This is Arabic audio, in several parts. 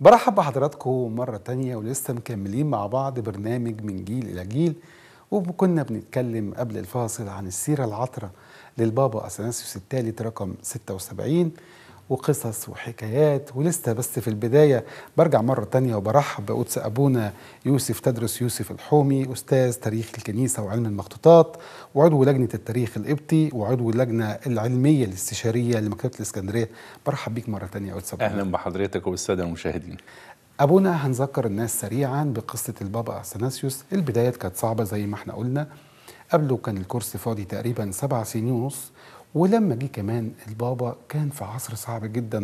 برحب بحضراتكم مرة تانية ولسه مكملين مع بعض برنامج من جيل إلى جيل وكنا بنتكلم قبل الفاصل عن السيرة العطرة للبابا أثناسيوس الثالث رقم 76 وقصص وحكايات ولسه بس في البداية برجع مرة تانية وبرحب بقدس أبونا يوسف تدرس يوسف الحومي أستاذ تاريخ الكنيسة وعلم المخطوطات وعضو لجنة التاريخ القبطي وعضو اللجنة العلمية الاستشارية لمكتبة الإسكندرية برحب بيك مرة تانية قدس أبونا أهلا بحضرتك وبالسادة المشاهدين أبونا هنذكر الناس سريعا بقصة البابا أثناسيوس البداية كانت صعبة زي ما احنا قلنا قبله كان الكرسي فاضي تقريبا سبع سنين ونص ولما جه كمان البابا كان في عصر صعب جدا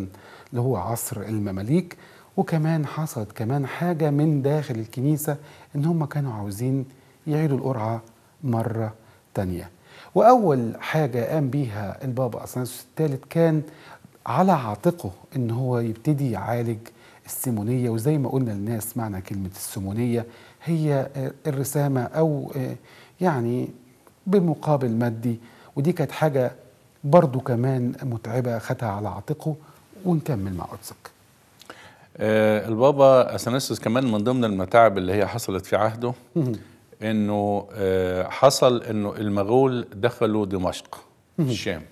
اللي هو عصر المماليك وكمان حصلت كمان حاجة من داخل الكنيسة إن هم كانوا عاوزين يعيدوا القرعة مرة تانية وأول حاجة قام بيها البابا أثناسيوس الثالث كان على عاتقه إن هو يبتدي يعالج السيمونية وزي ما قلنا للناس معنى كلمة السيمونية هي الرسامة أو آه، يعني بمقابل مادي ودي كانت حاجة برضو كمان متعبة خدها على عاتقه ونكمل مع قدسك آه البابا اثناسيوس كمان من ضمن المتاعب اللي هي حصلت في عهده انه آه حصل انه المغول دخلوا دمشق الشام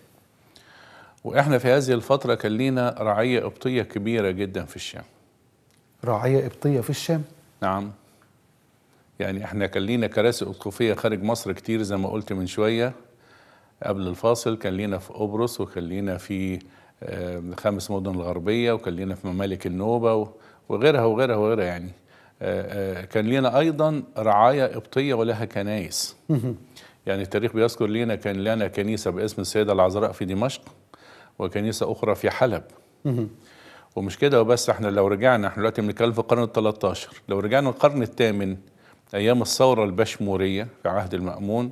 واحنا في هذه الفتره كان لينا رعيه قبطيه كبيره جدا في الشام رعيه قبطيه في الشام نعم يعني احنا كان لينا كراسي اسقفيه خارج مصر كتير زي ما قلت من شويه قبل الفاصل كان لينا في قبرص وكان لينا في آه، خمس مدن الغربية وكان لينا في ممالك النوبة وغيرها وغيرها وغيرها يعني آه، آه، كان لينا أيضا رعاية قبطية ولها كنايس يعني التاريخ بيذكر لينا كان لنا كنيسة باسم السيدة العذراء في دمشق وكنيسة أخرى في حلب ومش كده وبس احنا لو رجعنا احنا دلوقتي بنتكلم في القرن ال 13 لو رجعنا القرن الثامن أيام الثورة البشمورية في عهد المأمون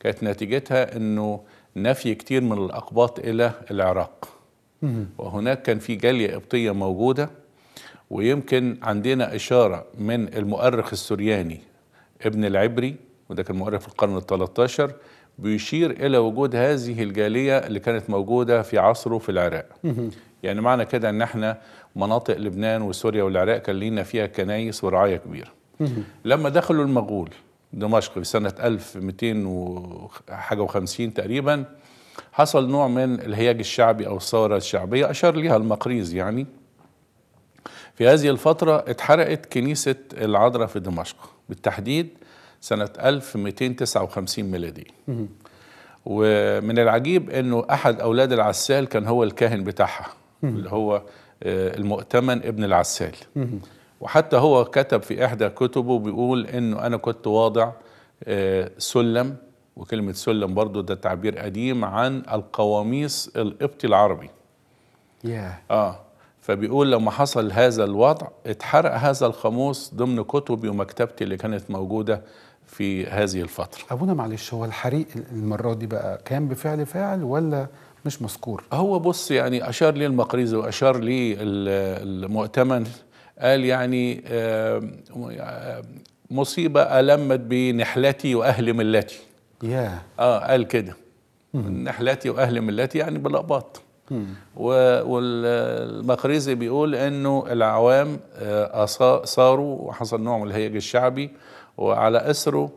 كانت نتيجتها أنه نفي كتير من الأقباط إلى العراق وهناك كان في جالية قبطية موجودة ويمكن عندنا إشارة من المؤرخ السورياني ابن العبري وده كان مؤرخ في القرن ال13 بيشير إلى وجود هذه الجالية اللي كانت موجودة في عصره في العراق يعني معنى كده أن احنا مناطق لبنان وسوريا والعراق كان لينا فيها كنايس ورعاية كبيرة لما دخلوا المغول دمشق في سنة 1250 تقريبا حصل نوع من الهياج الشعبي أو الثورة الشعبية أشار لها المقريز يعني في هذه الفترة اتحرقت كنيسة العذراء في دمشق بالتحديد سنة 1259 ميلادي ومن العجيب أنه أحد أولاد العسال كان هو الكاهن بتاعها اللي هو آه، المؤتمن ابن العسال وحتى هو كتب في إحدى كتبه بيقول إنه أنا كنت واضع آه، سلم وكلمة سلم برضو ده تعبير قديم عن القواميس القبطي العربي yeah. آه فبيقول لما حصل هذا الوضع اتحرق هذا القاموس ضمن كتبي ومكتبتي اللي كانت موجودة في هذه الفترة أبونا معلش هو الحريق المرة دي بقى كان بفعل فاعل ولا مش مذكور هو بص يعني أشار لي المقريزه وأشار لي المؤتمن قال يعني مصيبة ألمت بنحلتي وأهل ملتي ياه آه قال كده نحلتي وأهل ملتي يعني بالأقباط والمقريزي بيقول انه العوام آه، صاروا وحصل نوع من الهيج الشعبي وعلى اثره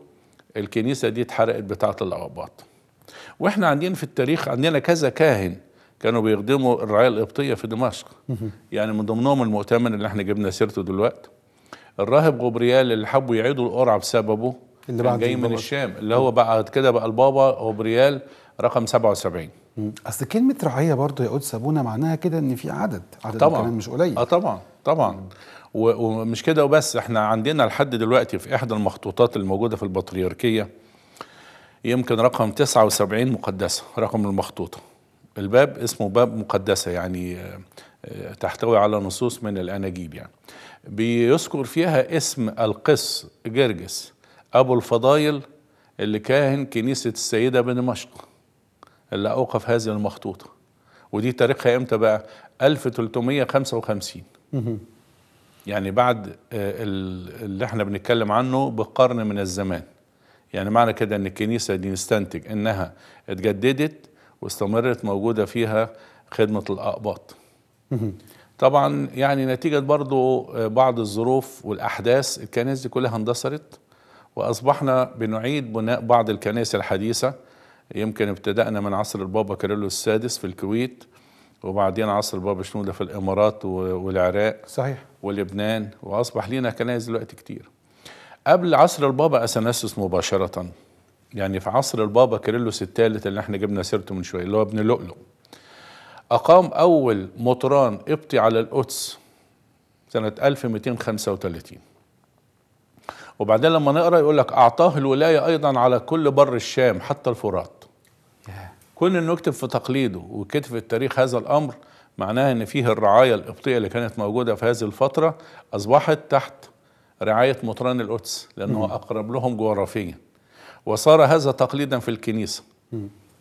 الكنيسه دي اتحرقت بتاعه الاقباط واحنا عندنا في التاريخ عندنا كذا كاهن كانوا بيخدموا الرعايه القبطيه في دمشق يعني من ضمنهم المؤتمن اللي احنا جبنا سيرته دلوقتي الراهب غبريال اللي حبوا يعيدوا القرعه بسببه اللي بعد جاي من الشام اللي هو بعد كده بقى البابا غبريال رقم 77 اصل كلمه رعيه برضه يا قدس ابونا معناها كده ان في عدد عدد طبعا مش قليل اه طبعا طبعا ومش كده وبس احنا عندنا لحد دلوقتي في احدى المخطوطات الموجوده في البطريركيه يمكن رقم 79 مقدسه رقم المخطوطه الباب اسمه باب مقدسة يعني آه، تحتوي على نصوص من الأناجيل يعني بيذكر فيها اسم القس جرجس أبو الفضايل اللي كاهن كنيسة السيدة بدمشق اللي أوقف هذه المخطوطة ودي تاريخها امتى بقى 1355 يعني بعد آه، اللي احنا بنتكلم عنه بقرن من الزمان يعني معنى كده ان الكنيسة دي نستنتج انها اتجددت واستمرت موجودة فيها خدمة الأقباط طبعا يعني نتيجة برضو بعض الظروف والأحداث الكنائس دي كلها اندثرت وأصبحنا بنعيد بناء بعض الكنائس الحديثة يمكن ابتدأنا من عصر البابا كارلو السادس في الكويت وبعدين عصر البابا شنودة في الإمارات والعراق صحيح ولبنان وأصبح لنا كنائس دلوقتي كتير قبل عصر البابا أثناسيوس مباشرةً يعني في عصر البابا كيرلس الثالث اللي احنا جبنا سيرته من شويه اللي هو ابن لؤلؤ أقام أول مطران قبطي على القدس سنة 1235 وبعدين لما نقرأ يقول لك أعطاه الولاية أيضا على كل بر الشام حتى الفرات كل انه يكتب في تقليده وكتب في التاريخ هذا الامر معناها ان فيه الرعايه القبطيه اللي كانت موجوده في هذه الفتره اصبحت تحت رعايه مطران القدس لانه اقرب لهم جغرافيا وصار هذا تقليدا في الكنيسة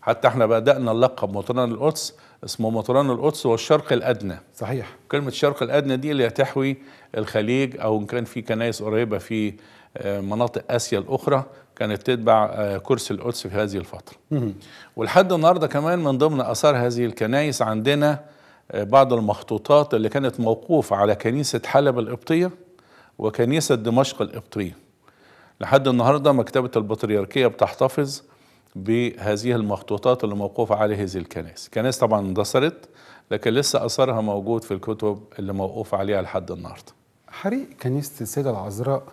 حتى احنا بدأنا نلقب مطران القدس اسمه مطران القدس والشرق الأدنى صحيح كلمة الشرق الأدنى دي اللي تحوي الخليج أو إن كان في كنائس قريبة في آه، مناطق آسيا الأخرى كانت تتبع آه، كرسي القدس في هذه الفترة ولحد النهاردة كمان من ضمن أثار هذه الكنائس عندنا آه، بعض المخطوطات اللي كانت موقوفة على كنيسة حلب القبطية وكنيسة دمشق القبطية لحد النهاردة مكتبة البطريركية بتحتفظ بهذه المخطوطات اللي موقوفة على هذه الكنائس الكنائس طبعا اندثرت لكن لسه أثرها موجود في الكتب اللي موقوف عليها لحد النهاردة حريق كنيسة السيدة العذراء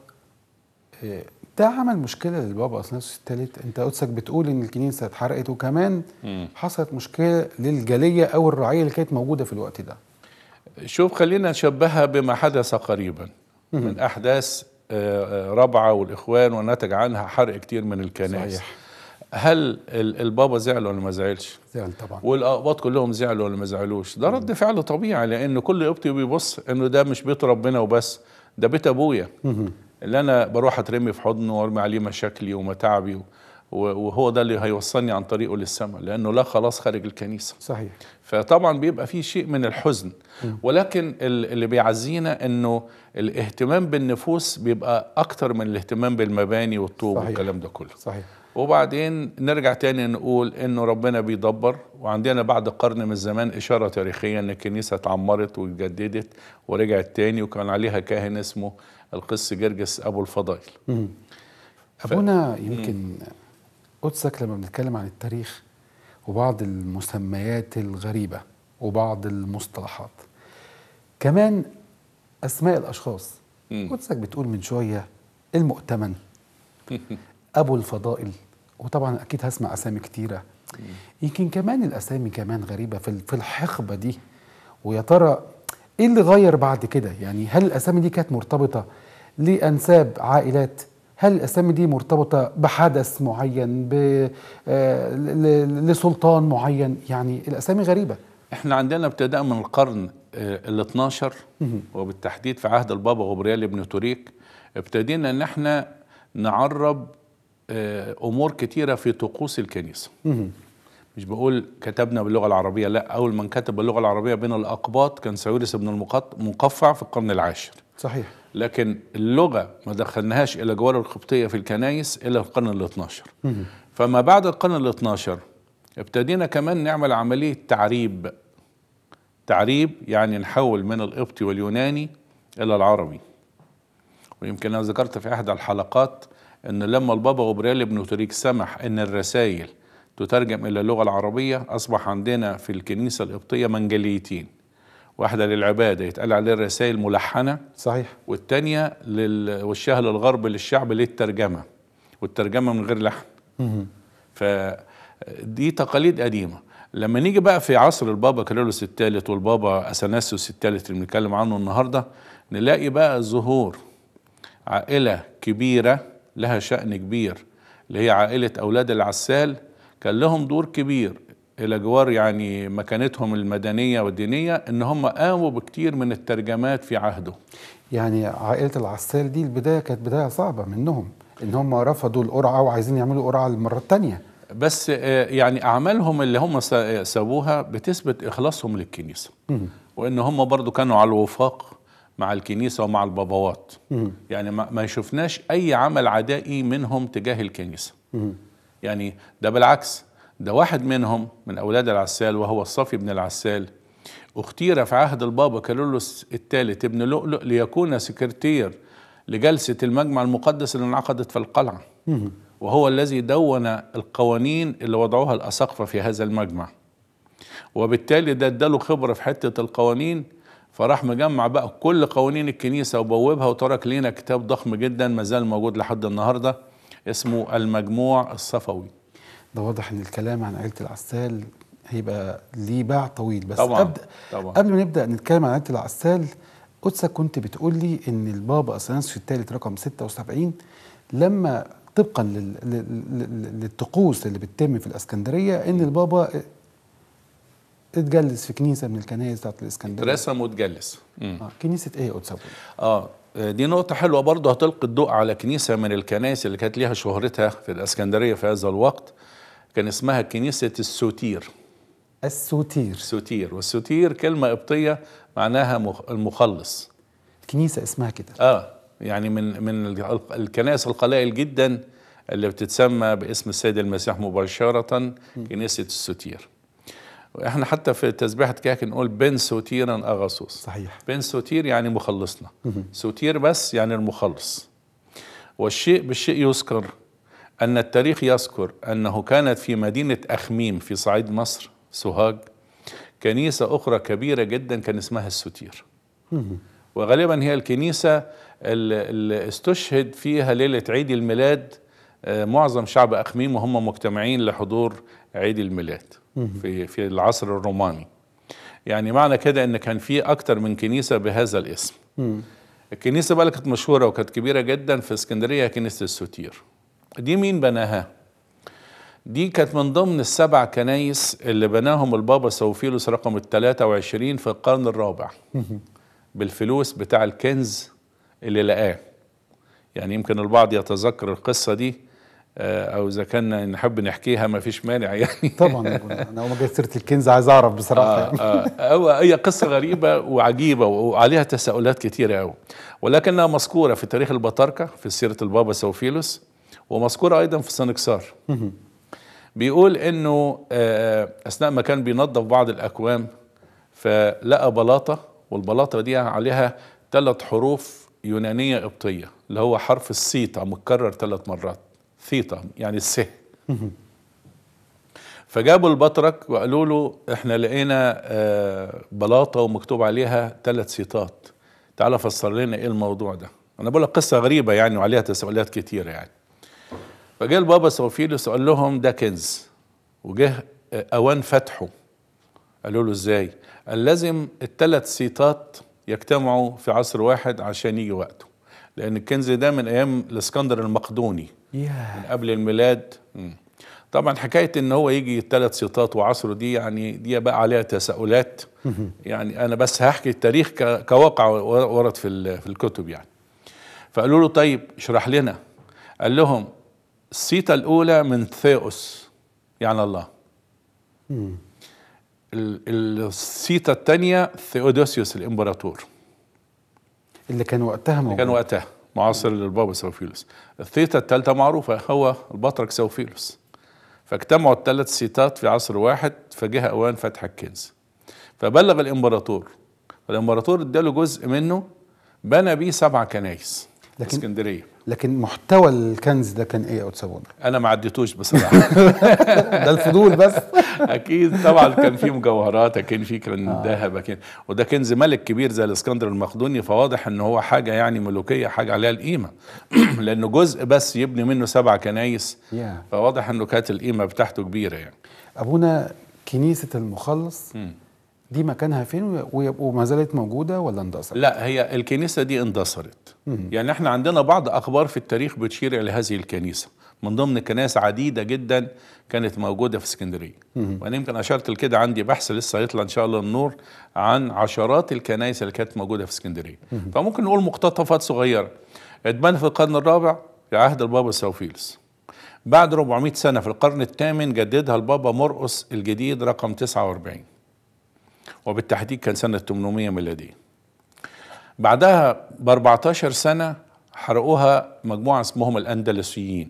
آه، ده عمل مشكلة للبابا أثناسيوس الثالث أنت قدسك بتقول إن الكنيسة اتحرقت وكمان حصلت مشكلة للجالية أو الرعية اللي كانت موجودة في الوقت ده شوف خلينا نشبهها بما حدث قريبا من أحداث رابعة والإخوان ونتج عنها حرق كتير من الكنائس صحيح. هل البابا زعل ولا ما زعلش؟ زعل طبعا والأقباط كلهم زعلوا ولا ما زعلوش؟ ده رد فعل طبيعي لأن كل قبطي بيبص إنه ده مش بيت ربنا وبس ده بيت أبويا اللي أنا بروح أترمي في حضنه وأرمي عليه مشاكلي ومتاعبي و... وهو ده اللي هيوصلني عن طريقه للسماء لانه لا خلاص خارج الكنيسه صحيح فطبعا بيبقى في شيء من الحزن ولكن اللي بيعزينا انه الاهتمام بالنفوس بيبقى اكتر من الاهتمام بالمباني والطوب صحيح. والكلام ده كله صحيح وبعدين نرجع تاني نقول انه ربنا بيدبر وعندنا بعد قرن من الزمان اشاره تاريخيه ان الكنيسه اتعمرت وتجددت ورجعت تاني وكان عليها كاهن اسمه القس جرجس ابو الفضائل ابونا يمكن مم. قدسك لما بنتكلم عن التاريخ وبعض المسميات الغريبة وبعض المصطلحات كمان أسماء الأشخاص قدسك بتقول من شوية المؤتمن أبو الفضائل وطبعا أكيد هسمع أسامي كتيرة يمكن كمان الأسامي كمان غريبة في الحقبة دي ويا ترى إيه اللي غير بعد كده يعني هل الأسامي دي كانت مرتبطة لأنساب عائلات هل الاسامي دي مرتبطه بحدث معين ب آه، لسلطان معين يعني الاسامي غريبه احنا عندنا ابتداء من القرن آه، ال 12 وبالتحديد في عهد البابا غبريال ابن توريك ابتدينا ان احنا نعرب آه، امور كثيره في طقوس الكنيسه مش بقول كتبنا باللغه العربيه لا اول من كتب باللغه العربيه بين الاقباط كان سويرس بن المقفع في القرن العاشر صحيح لكن اللغة ما دخلناهاش إلى جوار القبطية في الكنائس إلا في القرن ال 12 فما بعد القرن ال 12 ابتدينا كمان نعمل عملية تعريب تعريب يعني نحول من القبطي واليوناني إلى العربي ويمكن أنا ذكرت في أحد الحلقات أن لما البابا غبريال بن توريك سمح أن الرسائل تترجم إلى اللغة العربية أصبح عندنا في الكنيسة القبطية منجليتين واحدة للعبادة يتقال عليه الرسائل ملحنة صحيح والتانية لل... للغرب للشعب للترجمة والترجمة من غير لحن فدي تقاليد قديمة لما نيجي بقى في عصر البابا كيرلس الثالث والبابا اثناسيوس الثالث اللي بنتكلم عنه النهارده نلاقي بقى ظهور عائله كبيره لها شأن كبير اللي هي عائله اولاد العسال كان لهم دور كبير الى جوار يعني مكانتهم المدنية والدينية إن هم قاموا بكتير من الترجمات في عهده يعني عائلة العسال دي البداية كانت بداية صعبة منهم إن هم رفضوا القرعة وعايزين يعملوا قرعة للمرة الثانية بس آه، يعني أعمالهم اللي هم سابوها بتثبت إخلاصهم للكنيسة وإن هم برضو كانوا على الوفاق مع الكنيسة ومع البابوات يعني ما شفناش أي عمل عدائي منهم تجاه الكنيسة يعني ده بالعكس ده واحد منهم من أولاد العسال وهو الصفي بن العسال اختير في عهد البابا كارولوس الثالث ابن لؤلؤ ليكون سكرتير لجلسة المجمع المقدس اللي انعقدت في القلعة وهو الذي دون القوانين اللي وضعوها الأساقفة في هذا المجمع وبالتالي ده اداله خبرة في حتة القوانين فراح مجمع بقى كل قوانين الكنيسة وبوبها وترك لنا كتاب ضخم جدا مازال موجود لحد النهاردة اسمه المجموع الصفوي ده واضح ان الكلام عن عيله العسال هيبقى ليه باع طويل بس طبعا أبدأ طبعا قبل ما نبدا نتكلم عن عيله العسال قدسك كنت بتقول لي ان البابا اثناسيوس الثالث رقم 76 لما طبقا للطقوس اللي بتتم في الاسكندريه ان البابا اتجلس في كنيسه من الكنائس بتاعت الاسكندريه رسم واتجلس آه كنيسه ايه قدسك اه دي نقطة حلوة برضه هتلقي الضوء على كنيسة من الكنائس اللي كانت ليها شهرتها في الإسكندرية في هذا الوقت كان اسمها كنيسة السوتير السوتير السوتير والسوتير كلمة قبطية معناها المخلص كنيسة اسمها كده اه يعني من من الكنائس القلائل جدا اللي بتتسمى باسم السيد المسيح مباشرة كنيسة السوتير احنا حتى في تسبيحة كهك نقول بن سوتيرا اغاثوس صحيح بن سوتير يعني مخلصنا سوتير بس يعني المخلص والشيء بالشيء يذكر أن التاريخ يذكر أنه كانت في مدينة أخميم في صعيد مصر سوهاج كنيسة أخرى كبيرة جدا كان اسمها الستير وغالبا هي الكنيسة اللي استشهد فيها ليلة عيد الميلاد آه، معظم شعب أخميم وهم مجتمعين لحضور عيد الميلاد في في العصر الروماني يعني معنى كده ان كان في اكتر من كنيسه بهذا الاسم الكنيسه بقى كانت مشهوره وكانت كبيره جدا في اسكندريه كنيسه الستير دي مين بناها دي كانت من ضمن السبع كنايس اللي بناهم البابا سوفيلوس رقم الثلاثة وعشرين في القرن الرابع بالفلوس بتاع الكنز اللي لقاه يعني يمكن البعض يتذكر القصة دي آه، او اذا كان نحب نحكيها ما فيش مانع يعني طبعا انا اول ما جبت سيره الكنز عايز اعرف بصراحه آه يعني. آه هي قصه غريبه وعجيبه وعليها تساؤلات كتيره قوي ولكنها مذكوره في تاريخ البطاركه في سيره البابا سوفيلوس ومذكورة أيضا في سنكسار بيقول أنه آه، آه، أثناء ما كان بينظف بعض الأكوام فلقى بلاطة والبلاطة دي عليها ثلاث حروف يونانية قبطية اللي هو حرف السيتا متكرر ثلاث مرات ثيتا يعني السه فجابوا البطرك وقالوا له احنا لقينا آه، بلاطه ومكتوب عليها ثلاث سيطات تعالى فسر لنا ايه الموضوع ده انا بقول لك قصه غريبه يعني وعليها تساؤلات كتير يعني فجاء البابا سوفيلوس قال لهم ده كنز وجه اوان فتحه قالوا له ازاي قال لازم الثلاث سيطات يجتمعوا في عصر واحد عشان يجي وقته لان الكنز ده من ايام الاسكندر المقدوني yeah. من قبل الميلاد طبعا حكايه ان هو يجي ثلاث سيطات وعصره دي يعني دي بقى عليها تساؤلات يعني انا بس هحكي التاريخ كواقع ورد في في الكتب يعني فقالوا له طيب اشرح لنا قال لهم السيتا الأولى من ثيوس يعني الله السيتا الثانية ثيودوسيوس الإمبراطور اللي كان وقتها موجود. اللي كان وقتها معاصر للبابا سوفيلوس الثيتا الثالثة معروفة هو البطرك سوفيلوس فاجتمعوا الثلاث سيتات في عصر واحد فجه أوان فتح الكنز فبلغ الإمبراطور الإمبراطور اداله جزء منه بنى بيه سبع كنايس لكن اسكندريه لكن محتوى الكنز ده كان ايه يا اوتسابون؟ انا ما عديتوش بصراحه ده الفضول بس اكيد طبعا كان في مجوهرات كان في كان آه. ذهب كان وده كنز ملك كبير زي الاسكندر المقدوني فواضح ان هو حاجه يعني ملوكيه حاجه عليها القيمه لانه جزء بس يبني منه سبع كنايس فواضح انه كانت القيمه بتاعته كبيره يعني ابونا كنيسه المخلص م. دي مكانها فين وما زالت موجوده ولا اندثرت؟ لا هي الكنيسه دي اندثرت يعني احنا عندنا بعض اخبار في التاريخ بتشير الى هذه الكنيسه من ضمن كنائس عديده جدا كانت موجوده في اسكندريه وانا يمكن اشرت لكده عندي بحث لسه هيطلع ان شاء الله النور عن عشرات الكنائس اللي كانت موجوده في اسكندريه فممكن نقول مقتطفات صغيره اتبنى في القرن الرابع في عهد البابا سوفيلس بعد 400 سنه في القرن الثامن جددها البابا مرقس الجديد رقم 49 وبالتحديد كان سنة 800 ميلادية بعدها ب 14 سنة حرقوها مجموعة اسمهم الأندلسيين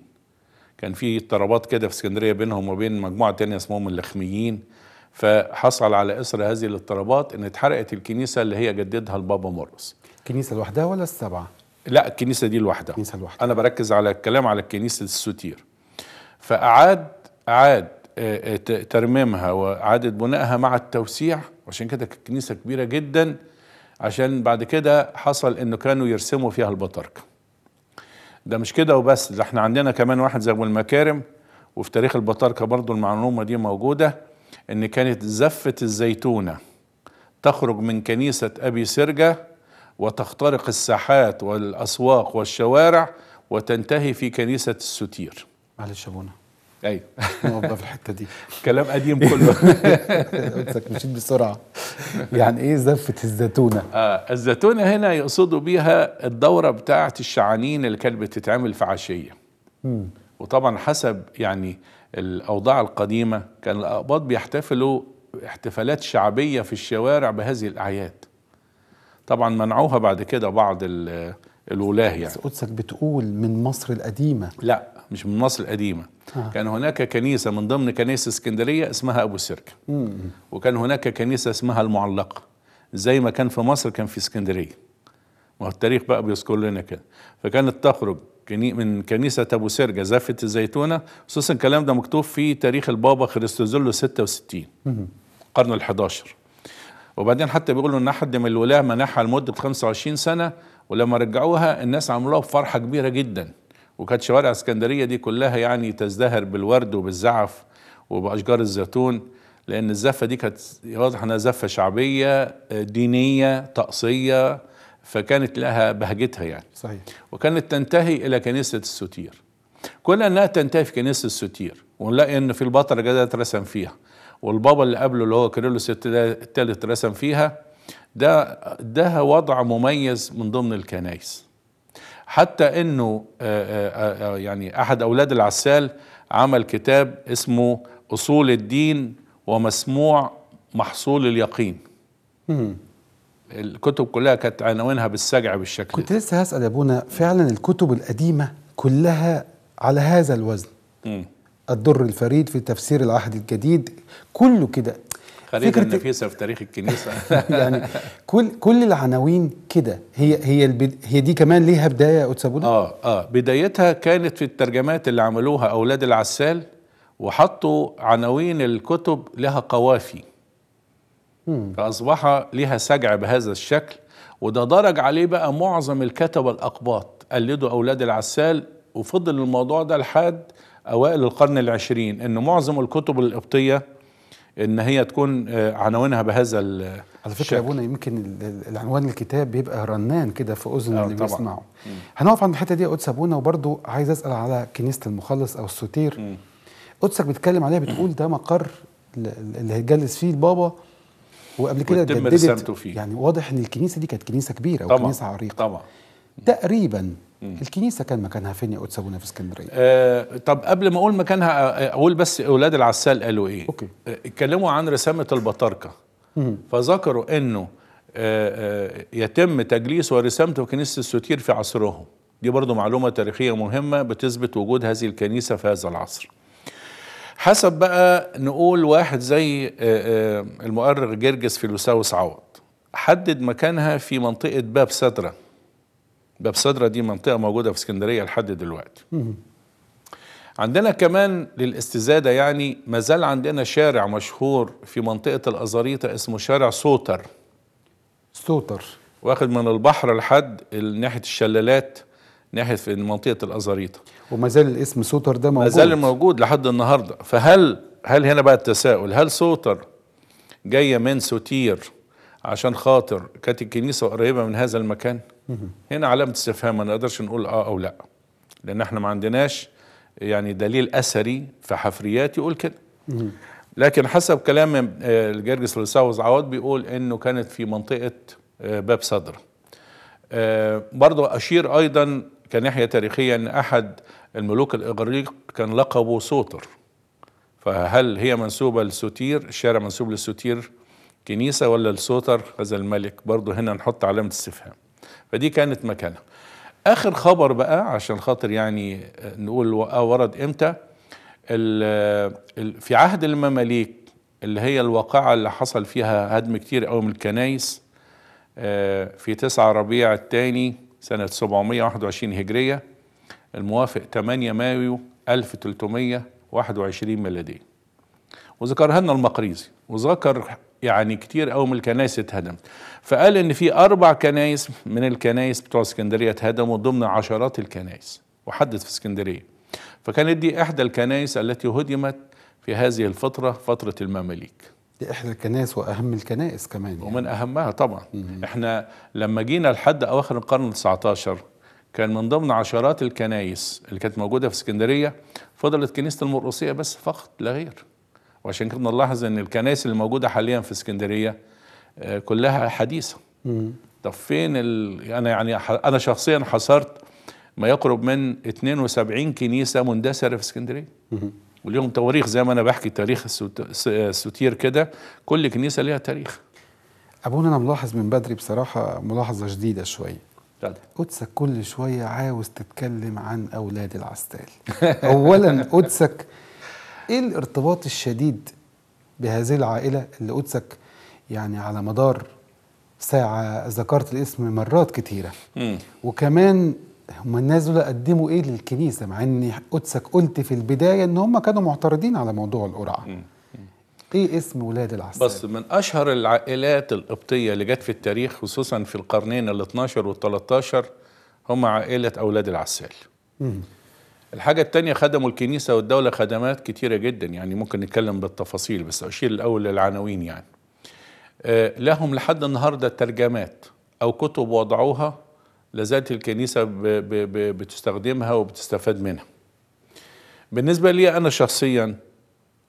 كان في اضطرابات كده في اسكندرية بينهم وبين مجموعة تانية اسمهم اللخميين فحصل على إثر هذه الاضطرابات إن اتحرقت الكنيسة اللي هي جددها البابا مرقس الكنيسة لوحدها ولا السبعة؟ لا الكنيسة دي لوحدها الكنيسة لوحدها أنا بركز على الكلام على الكنيسة السوتير فأعاد أعاد آه، آه، ترميمها وإعادة بنائها مع التوسيع عشان كده كانت كنيسه كبيره جدا عشان بعد كده حصل انه كانوا يرسموا فيها البطاركه ده مش كده وبس ده احنا عندنا كمان واحد زي ابو المكارم وفي تاريخ البطاركه برضو المعلومه دي موجوده ان كانت زفه الزيتونه تخرج من كنيسه ابي سرجه وتخترق الساحات والاسواق والشوارع وتنتهي في كنيسه الستير معلش يا ابونا ايوه والله في الحته دي كلام قديم كله قلتك مشيت بسرعه يعني ايه زفه الزتونه اه الزتونه هنا يقصدوا بيها الدوره بتاعه الشعانين اللي كانت بتتعمل في عشيه وطبعا حسب يعني الاوضاع القديمه كان الاقباط بيحتفلوا احتفالات شعبيه في الشوارع بهذه الاعياد طبعا منعوها بعد كده بعض ال الولاه يعني قدسك بتقول من مصر القديمة لا مش من مصر القديمة آه. كان هناك كنيسة من ضمن كنيسة اسكندرية اسمها أبو سرك مم. وكان هناك كنيسة اسمها المعلقة زي ما كان في مصر كان في اسكندرية ما هو التاريخ بقى بيذكر لنا كده فكانت تخرج من كنيسة أبو سرجة زفة الزيتونة خصوصا الكلام ده مكتوب في تاريخ البابا خريستوزولو 66 القرن ال 11 وبعدين حتى بيقولوا ان احد من الولاه منحها لمده 25 سنه ولما رجعوها الناس عملوها بفرحة كبيرة جدا وكانت شوارع اسكندرية دي كلها يعني تزدهر بالورد وبالزعف وبأشجار الزيتون لأن الزفة دي كانت واضح إنها زفة شعبية دينية طقسية فكانت لها بهجتها يعني صحيح وكانت تنتهي إلى كنيسة الستير كل انها تنتهي في كنيسه الستير ونلاقي ان في البطل جدا رسم فيها والبابا اللي قبله اللي هو كيرلس الثالث رسم فيها ده ده وضع مميز من ضمن الكنائس حتى انه آه، آه، آه، يعني احد اولاد العسال عمل كتاب اسمه اصول الدين ومسموع محصول اليقين الكتب كلها كانت عناوينها بالسجع بالشكل كنت لسه هسال يا ابونا فعلا الكتب القديمه كلها على هذا الوزن الدر الفريد في تفسير العهد الجديد كله كده خليجة النفيسة في تاريخ الكنيسة يعني كل كل العناوين كده هي هي البد... هي دي كمان ليها بداية يا قدس أبونا؟ نعم؟ اه اه بدايتها كانت في الترجمات اللي عملوها أولاد العسال وحطوا عناوين الكتب لها قوافي فأصبح لها سجع بهذا الشكل وده درج عليه بقى معظم الكتبة الأقباط قلدوا أولاد العسال وفضل الموضوع ده لحد أوائل القرن العشرين إن معظم الكتب القبطية ان هي تكون آه، عناوينها بهذا آه، على فكره يا ابونا يمكن العنوان الكتاب بيبقى رنان كده في اذن آه، اللي طبعًا. بيسمعه مم. هنقف عند الحته دي يا قدس ابونا وبرده عايز اسال على كنيسه المخلص او السوتير قدسك بتتكلم عليها بتقول ده مقر اللي هيتجلس فيه البابا وقبل كده اتجددت فيه. يعني واضح ان الكنيسه دي كانت كنيسه كبيره طبعًا. وكنيسه عريقه طبعا تقريبا الكنيسه كان مكانها فين يا قدس ابونا في اسكندريه آه طب قبل ما اقول مكانها آه، آه، اقول بس اولاد العسال قالوا ايه أوكي. آه، اتكلموا عن رسامه البطاركه فذكروا انه يتم تجليس ورسامته كنيسه السوتير في عصرهم دي برضو معلومة تاريخية مهمة بتثبت وجود هذه الكنيسة في هذا العصر حسب بقى نقول واحد زي المؤرخ جرجس فيلوساوس عوض حدد مكانها في منطقة باب سدرة باب صدرة دي منطقة موجودة في اسكندرية لحد دلوقتي عندنا كمان للاستزادة يعني ما زال عندنا شارع مشهور في منطقة الأزاريطة اسمه شارع سوتر سوتر واخد من البحر لحد ناحية الشلالات ناحية في منطقة الأزاريطة وما زال الاسم سوتر ده موجود ما زال موجود لحد النهاردة فهل هل هنا بقى التساؤل هل سوتر جاية من سوتير عشان خاطر كانت الكنيسة قريبة من هذا المكان؟ هنا علامه استفهام ما نقدرش نقول اه او لا لان احنا ما عندناش يعني دليل اثري في حفريات يقول كده لكن حسب كلام آه، الجرجس لساوس عوض بيقول انه كانت في منطقه آه، باب صدر آه، برضه اشير ايضا كناحيه تاريخيه ان احد الملوك الاغريق كان لقبه سوتر فهل هي منسوبه لسوتير الشارع منسوب لسوتير كنيسه ولا لسوتر هذا الملك برضه هنا نحط علامه استفهام فدي كانت مكانها اخر خبر بقى عشان خاطر يعني آه، نقول آه، ورد امتى آه، في عهد المماليك اللي هي الواقعة اللي حصل فيها هدم كتير قوي من الكنايس في 9 ربيع الثاني سنة 721 هجرية الموافق 8 مايو 1321 ميلادية وذكرها لنا المقريزي وذكر يعني كتير قوي من الكنائس اتهدمت فقال ان في اربع كنائس من الكنائس بتوع اسكندريه اتهدموا ضمن عشرات الكنائس وحدث في اسكندريه فكانت دي احدى الكنائس التي هدمت في هذه الفتره فتره المماليك دي احدى الكنائس واهم الكنائس كمان يعني. ومن اهمها طبعا مم. احنا لما جينا لحد اواخر القرن ال19 كان من ضمن عشرات الكنائس اللي كانت موجوده في اسكندريه فضلت كنيسه المرقصيه بس فقط لا غير وعشان كده نلاحظ ان الكنائس اللي موجوده حاليا في اسكندريه آه، كلها حديثه طب فين ال... انا يعني, يعني انا شخصيا حصرت ما يقرب من 72 كنيسه مندثره في اسكندريه واليوم تواريخ زي ما انا بحكي تاريخ السوتير كده كل كنيسه ليها تاريخ ابونا انا ملاحظ من بدري بصراحه ملاحظه جديده شويه قدسك كل شويه عاوز تتكلم عن اولاد العستال اولا قدسك ايه الارتباط الشديد بهذه العائله اللي قدسك يعني على مدار ساعه ذكرت الاسم مرات كتيره وكمان هم الناس دول قدموا ايه للكنيسه مع ان قدسك قلت في البدايه ان هم كانوا معترضين على موضوع القرعه ايه اسم ولاد العسال؟ بس من اشهر العائلات القبطيه اللي جت في التاريخ خصوصا في القرنين ال 12 وال 13 هم عائله اولاد العسال. مم. الحاجة التانية خدموا الكنيسة والدولة خدمات كتيرة جدا يعني ممكن نتكلم بالتفاصيل بس أشير الأول للعناوين يعني آه، لهم لحد النهاردة ترجمات أو كتب وضعوها لازالت الكنيسة بتستخدمها وبتستفاد منها بالنسبة لي أنا شخصيا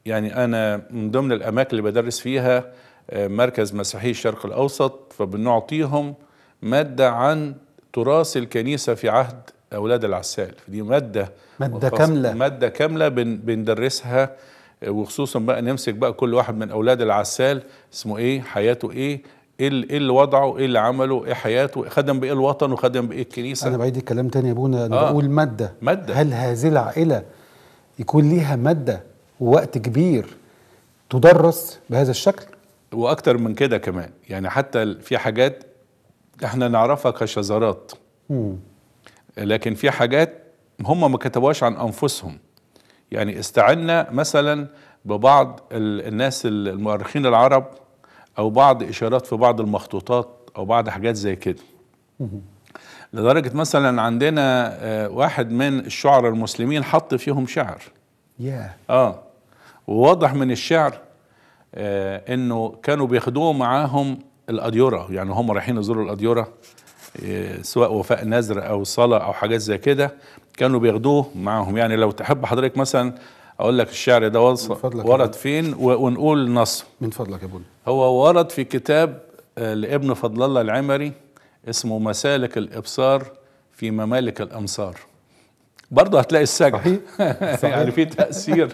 يعني أنا من ضمن الأماكن اللي بدرس فيها آه، مركز مسيحي الشرق الأوسط فبنعطيهم مادة عن تراث الكنيسة في عهد اولاد العسال دي ماده ماده كامله ماده كامله بن بندرسها وخصوصا بقى نمسك بقى كل واحد من اولاد العسال اسمه ايه حياته ايه إيه, ايه اللي وضعه ايه اللي عمله ايه حياته خدم بايه الوطن وخدم بايه الكنيسه انا بعيد الكلام تاني يا ابونا انا آه بقول ماده ماده هل هذه العائله يكون ليها ماده ووقت كبير تدرس بهذا الشكل واكتر من كده كمان يعني حتى في حاجات احنا نعرفها كشذرات لكن في حاجات هم ما كتبوهاش عن انفسهم يعني استعنا مثلا ببعض الناس المؤرخين العرب او بعض اشارات في بعض المخطوطات او بعض حاجات زي كده لدرجه مثلا عندنا آه، واحد من الشعراء المسلمين حط فيهم شعر yeah. اه وواضح من الشعر آه انه كانوا بياخدوه معاهم الاديورة يعني هم رايحين يزوروا الاديورة إيه، سواء وفاء نذر او صلاه او حاجات زي كده كانوا بياخدوه معاهم يعني لو تحب حضرتك مثلا اقول لك الشعر ده ورد فين ونقول نص من فضلك يا بني هو ورد في كتاب آه، لابن فضل الله العمري اسمه مسالك الابصار في ممالك الامصار برضه هتلاقي السجع صحيح, يعني صحيح. يعني في تاثير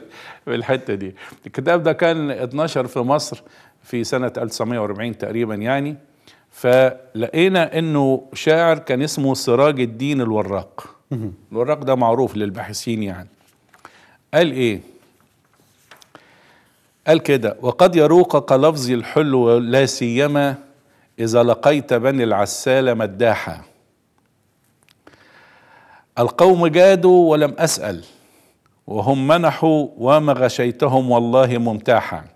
في الحته دي الكتاب ده كان اتنشر في مصر في سنه 1940 تقريبا يعني فلقينا انه شاعر كان اسمه سراج الدين الوراق الوراق ده معروف للباحثين يعني قال ايه قال كده وقد يروقك لفظي الحلو لا سيما اذا لقيت بني العسالة مداحة القوم جادوا ولم اسأل وهم منحوا وما غشيتهم والله ممتاحا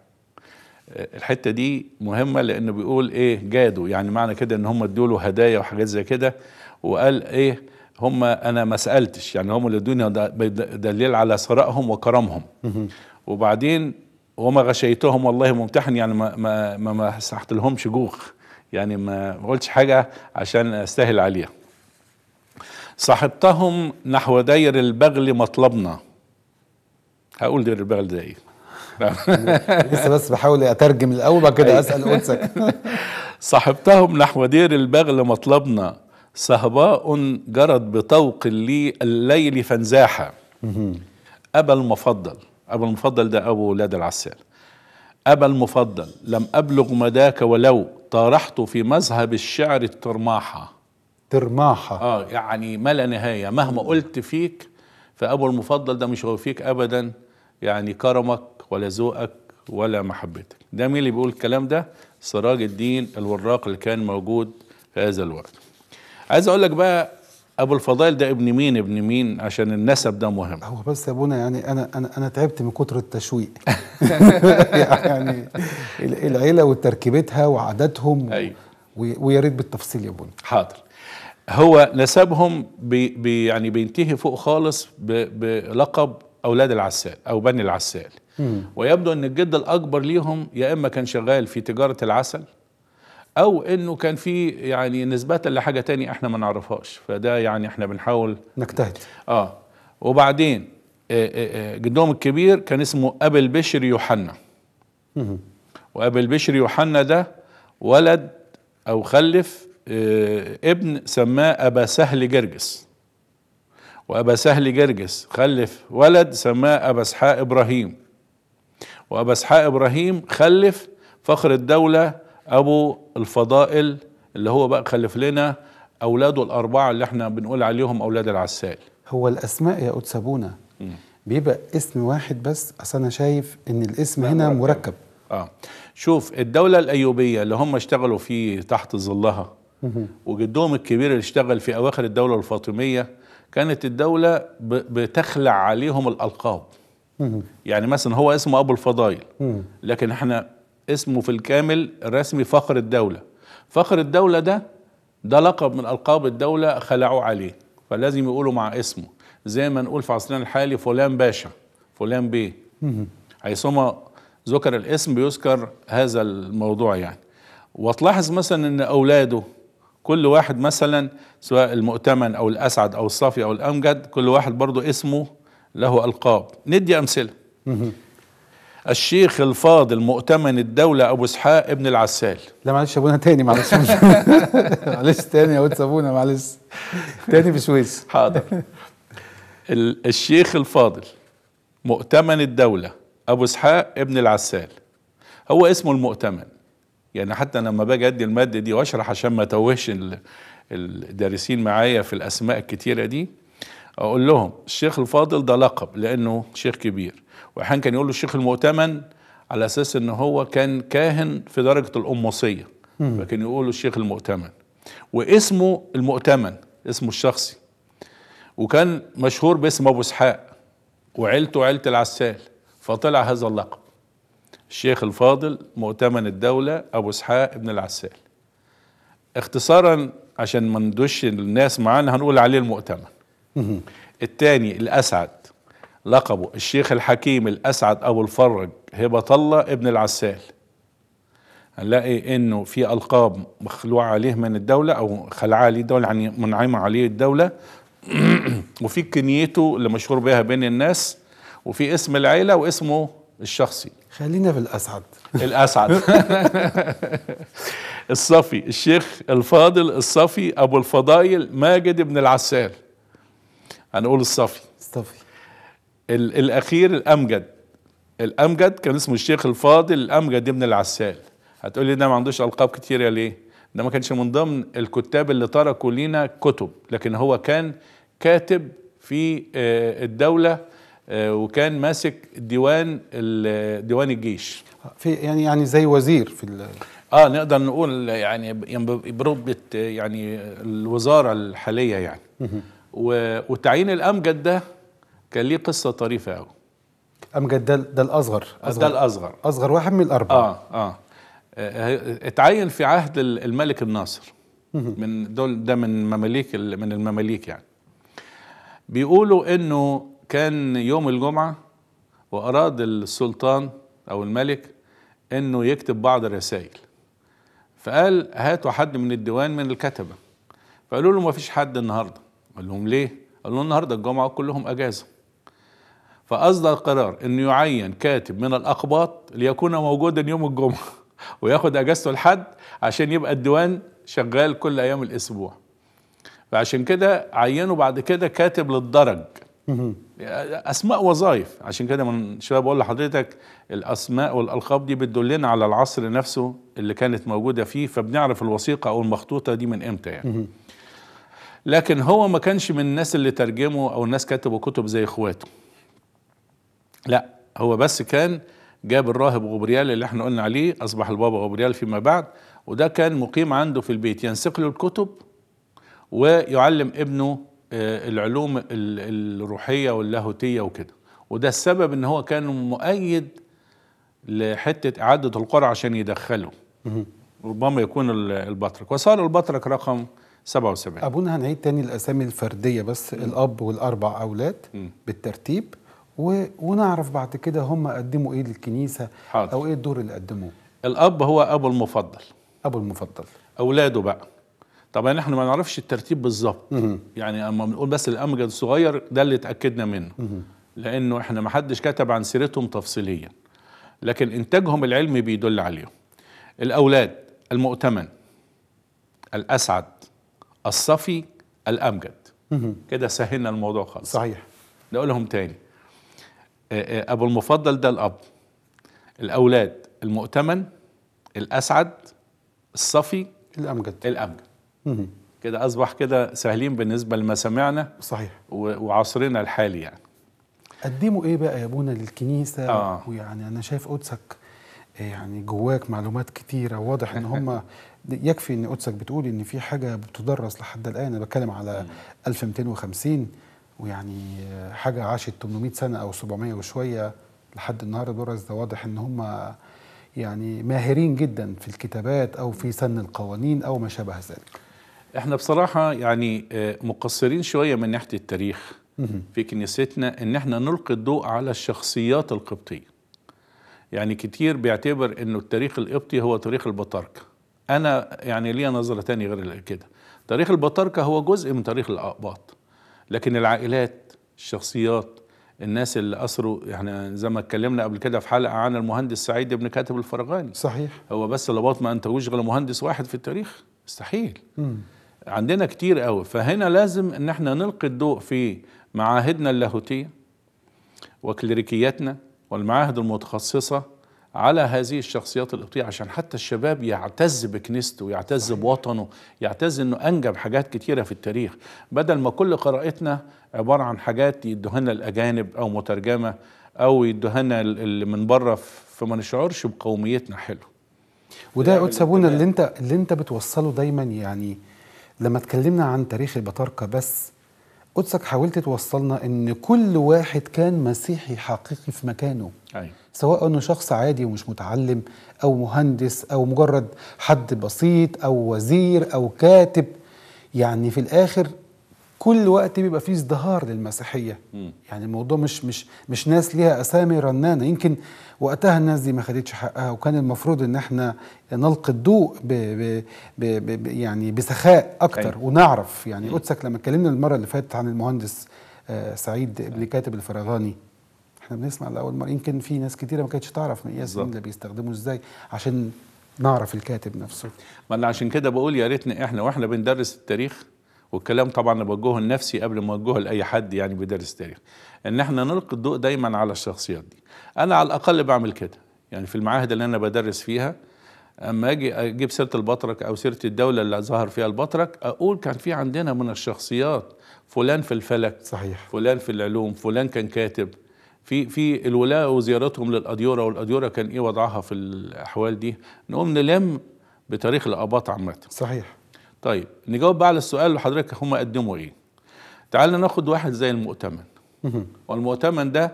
الحته دي مهمه لانه بيقول ايه جادوا يعني معنى كده ان هم ادوا له هدايا وحاجات زي كده وقال ايه هم انا ما سالتش يعني هم اللي ادوني دليل على ثرائهم وكرمهم وبعدين وما غشيتهم والله ممتحن يعني ما ما ما مسحت لهمش جوخ يعني ما قلتش حاجه عشان استاهل عليها صاحبتهم نحو دير البغل مطلبنا هقول دير البغل ده ايه نعم. لسه بس بحاول اترجم الاول بعد كده اسال انسك صاحبتهم نحو دير البغل مطلبنا صهباء جرت بطوق لي الليل فانزاحة أبا المفضل أبا المفضل ده أبو ولاد العسال أبا المفضل لم أبلغ مداك ولو طارحت في مذهب الشعر الترماحة ترماحة آه يعني ما لا نهاية مهما قلت فيك فأبو المفضل ده مش هو فيك أبدا يعني كرمك ولا ذوقك ولا محبتك ده مين اللي بيقول الكلام ده سراج الدين الوراق اللي كان موجود في هذا الوقت عايز اقول لك بقى ابو الفضائل ده ابن مين ابن مين عشان النسب ده مهم هو بس يا ابونا يعني انا انا انا تعبت من كتر التشويق يعني العيله وتركيبتها وعاداتهم أيوه. ويا ريت بالتفصيل يا ابونا حاضر هو نسبهم بي بي يعني بينتهي فوق خالص بلقب اولاد العسال او بني العسال ويبدو ان الجد الاكبر ليهم يا اما كان شغال في تجاره العسل او انه كان في يعني نسبه لحاجه تانية احنا ما نعرفهاش فده يعني احنا بنحاول نجتهد اه وبعدين آه، آه، آه، جدهم الكبير كان اسمه ابل البشر يوحنا وابل البشر يوحنا ده ولد او خلف ابن سماه ابا سهل جرجس وابا سهل جرجس خلف ولد سماه ابا اسحاق ابراهيم وأبا إسحاق إبراهيم خلف فخر الدولة أبو الفضائل اللي هو بقى خلف لنا أولاده الأربعة اللي احنا بنقول عليهم أولاد العسال هو الأسماء يا أتسابونا بيبقى اسم واحد بس أصل أنا شايف إن الاسم هنا مركب, مركب. آه. شوف الدولة الأيوبية اللي هم اشتغلوا في تحت ظلها وجدهم الكبير اللي اشتغل في أواخر الدولة الفاطمية كانت الدولة بتخلع عليهم الألقاب يعني مثلا هو اسمه ابو الفضايل لكن احنا اسمه في الكامل الرسمي فخر الدوله فخر الدوله ده ده لقب من القاب الدوله خلعوه عليه فلازم يقولوا مع اسمه زي ما نقول في عصرنا الحالي فلان باشا فلان بيه حيثما ذكر الاسم بيذكر هذا الموضوع يعني وتلاحظ مثلا ان اولاده كل واحد مثلا سواء المؤتمن او الاسعد او الصافي او الامجد كل واحد برضه اسمه له ألقاب ندي أمثلة الشيخ الفاضل مؤتمن الدولة أبو إسحاق ابن العسال لا معلش أبونا تاني معلش معلش تاني يا أبونا معلش تاني في سويس حاضر الشيخ الفاضل مؤتمن الدولة أبو إسحاق ابن العسال هو اسمه المؤتمن يعني حتى لما باجي أدي المادة دي وأشرح عشان ما توهش الدارسين معايا في الأسماء الكتيرة دي اقول لهم الشيخ الفاضل ده لقب لانه شيخ كبير واحيانا كان يقول له الشيخ المؤتمن على اساس ان هو كان كاهن في درجه الامصيه فكان يقول له الشيخ المؤتمن واسمه المؤتمن اسمه الشخصي وكان مشهور باسم ابو اسحاق وعيلته عيله العسال فطلع هذا اللقب الشيخ الفاضل مؤتمن الدوله ابو اسحاق ابن العسال اختصارا عشان ما ندوش الناس معانا هنقول عليه المؤتمن الثاني الأسعد لقبه الشيخ الحكيم الأسعد أبو الفرج هبة الله ابن العسال هنلاقي انه في القاب مخلوعه عليه من الدوله او خلعه عليه الدوله يعني منعمه عليه الدوله وفي كنيته اللي مشهور بها بين الناس وفي اسم العيله واسمه الشخصي خلينا في الاسعد الاسعد الصفي الشيخ الفاضل الصفي ابو الفضائل ماجد بن العسال هنقول الصفي الصفي الاخير الامجد الامجد كان اسمه الشيخ الفاضل الامجد ابن العسال هتقول لي ده ما عندوش القاب كتيره ليه ده ما كانش من ضمن الكتاب اللي تركوا لينا كتب لكن هو كان كاتب في آه، الدوله آه، وكان ماسك ديوان ديوان الجيش في يعني يعني زي وزير في ال اه نقدر نقول يعني برتبه يعني الوزاره الحاليه يعني وتعيين الامجد ده كان ليه قصه طريفه قوي امجد ده ده الاصغر آه، ده الاصغر اصغر واحد من الاربعه اه اه, آه، اتعين في عهد الملك الناصر من دول ده من مماليك من المماليك يعني بيقولوا انه كان يوم الجمعه واراد السلطان او الملك انه يكتب بعض الرسائل فقال هاتوا حد من الديوان من الكتبه فقالوا له ما فيش حد النهارده قال لهم ليه قال لهم النهارده الجمعه كلهم اجازه فاصدر قرار انه يعين كاتب من الاقباط ليكون موجودا يوم الجمعه وياخد اجازته الحد عشان يبقى الديوان شغال كل ايام الاسبوع فعشان كده عينوا بعد كده كاتب للدرج اسماء وظائف عشان كده من شويه بقول لحضرتك الاسماء والالقاب دي بتدلنا على العصر نفسه اللي كانت موجوده فيه فبنعرف الوثيقه او المخطوطه دي من امتى يعني لكن هو ما كانش من الناس اللي ترجموا او الناس كتبوا كتب زي اخواته لا هو بس كان جاب الراهب غبريال اللي احنا قلنا عليه اصبح البابا غبريال فيما بعد وده كان مقيم عنده في البيت ينسق له الكتب ويعلم ابنه آه، العلوم الروحية واللاهوتية وكده وده السبب ان هو كان مؤيد لحتة اعادة القرى عشان يدخله ربما يكون البطرك وصار البطرك رقم 77 ابونا هنعيد تاني الاسامي الفرديه بس م. الاب والاربع اولاد م. بالترتيب و... ونعرف بعد كده هم قدموا ايه للكنيسه حاضر. او ايه الدور اللي قدموه الاب هو ابو المفضل ابو المفضل اولاده بقى طبعا يعني احنا ما نعرفش الترتيب بالظبط يعني اما بنقول بس الامجد الصغير ده اللي اتاكدنا منه مم. لانه احنا ما حدش كتب عن سيرتهم تفصيليا لكن انتاجهم العلمي بيدل عليهم الاولاد المؤتمن الاسعد الصفي الامجد كده سهلنا الموضوع خالص صحيح نقولهم تاني آه، آه، ابو المفضل ده الاب الاولاد المؤتمن الاسعد الصفي الامجد الامجد كده اصبح كده سهلين بالنسبه لمسامعنا صحيح وعصرنا الحالي يعني قدموا ايه بقى يا ابونا للكنيسه آه. ويعني انا شايف قدسك آه، يعني جواك معلومات كتيره واضح ان هم يكفي ان قدسك بتقول ان في حاجه بتدرس لحد الان انا بتكلم على 1250 ويعني حاجه عاشت 800 سنه او 700 وشويه لحد النهارده درس ده واضح ان هم يعني ماهرين جدا في الكتابات او في سن القوانين او ما شابه ذلك. احنا بصراحه يعني آه، مقصرين شويه من ناحيه التاريخ في كنيستنا ان احنا نلقي الضوء على الشخصيات القبطيه. يعني كتير بيعتبر انه التاريخ القبطي هو تاريخ البطاركه. انا يعني ليا نظره تانية غير كده تاريخ البطاركه هو جزء من تاريخ الاقباط لكن العائلات الشخصيات الناس اللي اثروا احنا يعني زي ما اتكلمنا قبل كده في حلقه عن المهندس سعيد ابن كاتب الفرغاني صحيح هو بس لباط ما انتجوش غير مهندس واحد في التاريخ مستحيل عندنا كتير قوي فهنا لازم ان احنا نلقي الضوء في معاهدنا اللاهوتيه وكليريكياتنا والمعاهد المتخصصه على هذه الشخصيات القبطية عشان حتى الشباب يعتز بكنيسته ويعتز بوطنه يعتز انه انجب حاجات كتيرة في التاريخ بدل ما كل قراءتنا عبارة عن حاجات يدوهنا الاجانب او مترجمة او يدوهنا اللي من بره فما نشعرش بقوميتنا حلو وده يا يعني قدس ابونا اللي انت اللي انت بتوصله دايما يعني لما اتكلمنا عن تاريخ البطاركه بس قدسك حاولت توصلنا ان كل واحد كان مسيحي حقيقي في مكانه أي. سواء انه شخص عادي ومش متعلم او مهندس او مجرد حد بسيط او وزير او كاتب يعني في الاخر كل وقت بيبقى فيه ازدهار للمسيحيه يعني الموضوع مش مش مش ناس ليها اسامي رنانه يمكن وقتها الناس دي ما خدتش حقها وكان المفروض ان احنا نلقي الضوء ب ب ب يعني بسخاء اكتر أي. أيوة. ونعرف يعني قدسك لما اتكلمنا المره اللي فاتت عن المهندس آه، سعيد ابن كاتب الفراغاني احنا بنسمع لاول مره يمكن في ناس كتيره ما كانتش تعرف مقياس اللي بيستخدمه ازاي عشان نعرف الكاتب نفسه ما انا عشان كده بقول يا ريتنا احنا واحنا بندرس التاريخ والكلام طبعا بوجهه لنفسي قبل ما اوجهه لاي حد يعني بيدرس تاريخ ان احنا نلقي الضوء دايما على الشخصيات دي انا على الاقل بعمل كده يعني في المعاهد اللي انا بدرس فيها اما اجي اجيب سيره البطرك او سيره الدوله اللي ظهر فيها البطرك اقول كان في عندنا من الشخصيات فلان في الفلك صحيح فلان في العلوم فلان كان كاتب في في الولاء وزيارتهم للاديوره والاديوره كان ايه وضعها في الاحوال دي نقوم نلم بتاريخ الاباط عامه صحيح طيب نجاوب بقى على السؤال اللي حضرتك هم قدموا ايه تعالى ناخد واحد زي المؤتمن والمؤتمن ده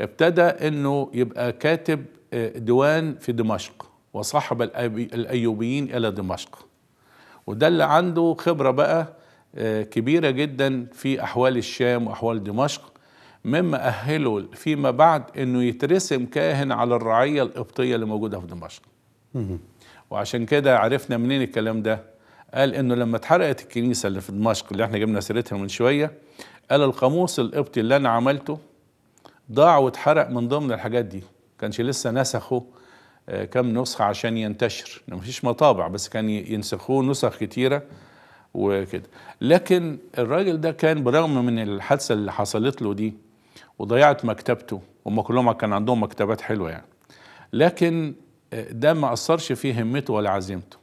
ابتدى انه يبقى كاتب آه، ديوان في دمشق وصاحب الايوبيين الى دمشق وده اللي عنده خبره بقى آه، كبيره جدا في احوال الشام واحوال دمشق مما اهله فيما بعد انه يترسم كاهن على الرعيه القبطيه اللي موجوده في دمشق وعشان كده عرفنا منين الكلام ده قال انه لما اتحرقت الكنيسه اللي في دمشق اللي احنا جبنا سيرتها من شويه قال القاموس القبطي اللي انا عملته ضاع واتحرق من ضمن الحاجات دي كانش لسه نسخه آه، كم نسخة عشان ينتشر يعني ما فيش مطابع بس كان ينسخوه نسخ كتيرة وكده لكن الراجل ده كان برغم من الحادثة اللي حصلت له دي وضيعت مكتبته هم كلهم كان عندهم مكتبات حلوة يعني لكن آه، ده ما أثرش في همته ولا عزيمته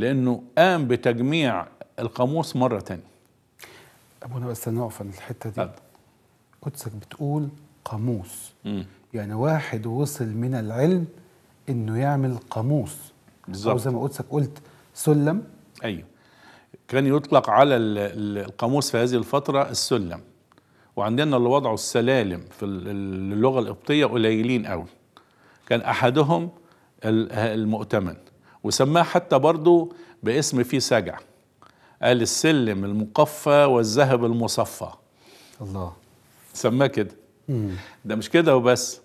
لانه قام بتجميع القاموس مره ثانيه ابونا بس نقف عند الحته دي أب. قدسك بتقول قاموس م. يعني واحد وصل من العلم انه يعمل قاموس بالظبط او زي ما قدسك قلت سلم ايوه كان يطلق على القاموس في هذه الفتره السلم وعندنا اللي وضعوا السلالم في اللغه القبطيه قليلين قوي كان احدهم المؤتمن وسماه حتى برضه باسم فيه سجع قال السلم المقفى والذهب المصفى الله سماه كده ده مش كده وبس